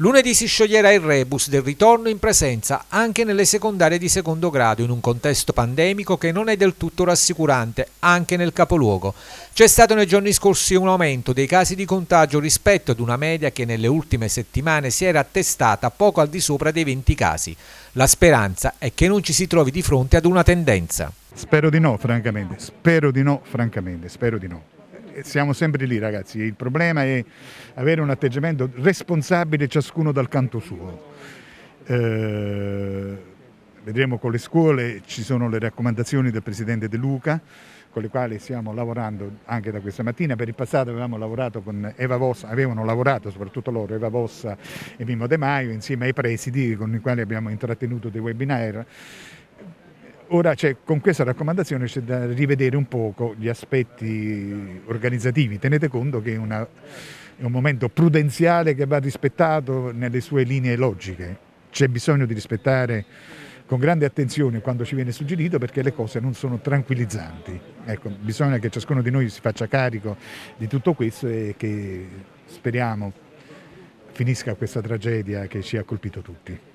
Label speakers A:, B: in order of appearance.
A: Lunedì si scioglierà il rebus del ritorno in presenza anche nelle secondarie di secondo grado in un contesto pandemico che non è del tutto rassicurante anche nel capoluogo. C'è stato nei giorni scorsi un aumento dei casi di contagio rispetto ad una media che nelle ultime settimane si era attestata poco al di sopra dei 20 casi. La speranza è che non ci si trovi di fronte ad una tendenza.
B: Spero di no, francamente. Spero di no, francamente. Spero di no siamo sempre lì ragazzi, il problema è avere un atteggiamento responsabile ciascuno dal canto suo. Eh, vedremo con le scuole, ci sono le raccomandazioni del Presidente De Luca con le quali stiamo lavorando anche da questa mattina. Per il passato avevamo lavorato con Eva Vossa, avevano lavorato soprattutto loro, Eva Vossa e Mimmo De Maio, insieme ai presidi con i quali abbiamo intrattenuto dei webinar Ora cioè, con questa raccomandazione c'è da rivedere un poco gli aspetti organizzativi. Tenete conto che è, una, è un momento prudenziale che va rispettato nelle sue linee logiche. C'è bisogno di rispettare con grande attenzione quando ci viene suggerito perché le cose non sono tranquillizzanti. Ecco, bisogna che ciascuno di noi si faccia carico di tutto questo e che speriamo finisca questa tragedia che ci ha colpito tutti.